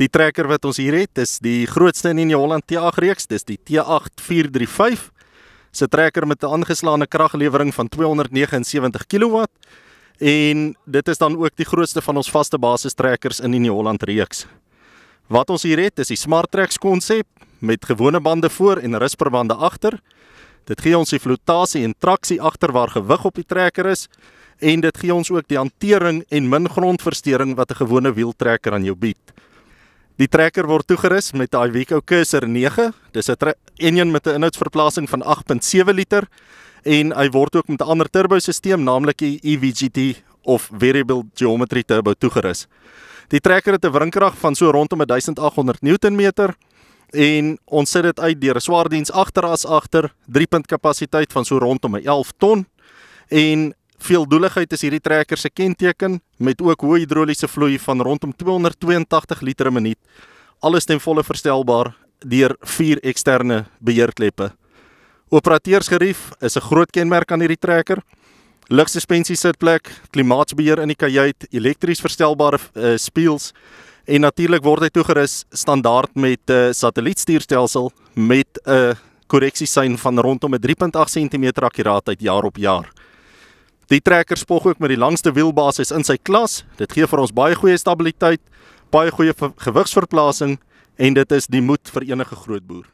Die trekker wat ons hier het, is die grootste in die Holland T8 reeks, dis die T8 435. Sy trekker met 'n aangeslaande kraglewering van 279 kW en dit is dan ook die grootste van ons vaste basis trekkers in die Holland reeks. Wat ons hier het, is die Smart Trek konsep met gewone bande voor en rusperbande agter. Dit gee ons die flotasie en traksie agter waar gewig op die trekker is en dit gee ons ook die hantering en min grondversteuring wat 'n gewone wieltrekker aan jou bied. Die trekker word toegerus met 'n Iveco Cruiser 9. Dis 'n een met 'n inhoudsverplasing van 8.7 liter en hy word ook met 'n ander turbosisteem, naamlik die EVGT of Variable Geometry Turbo toegerus. Die trekker het 'n wrinkrag van so rondom 1800 Newtonmeter en ons sit dit uit deur 'n swaardiens agteras agter, 3. kapasiteit van so rondom 11 ton en Veeldoeligheid is hierdie trekker se kenteken met ook hoë hidroliese vloei van rondom 282 liter per minuut. Alles ten volle verstelbaar deur vier eksterne beheerkleppe. Operateursgerief is 'n groot kenmerk aan hierdie trekker. Lugsuspensie sitplek, klimaatsbeheer in die kajuit, elektries verstelbare uh, eh, spieëls en natuurlik word hy toegerus standaard met 'n uh, eh, satellietstuurstelsel met 'n uh, eh, korreksiesein van rondom 3.8 cm akkuraatheid jaar op jaar. Die trekker spog ook met die langste wielbasis in sy klas. Dit gee vir ons baie goeie stabiliteit, baie goeie gewigsverplasing en dit is die moed vir enige groot boer.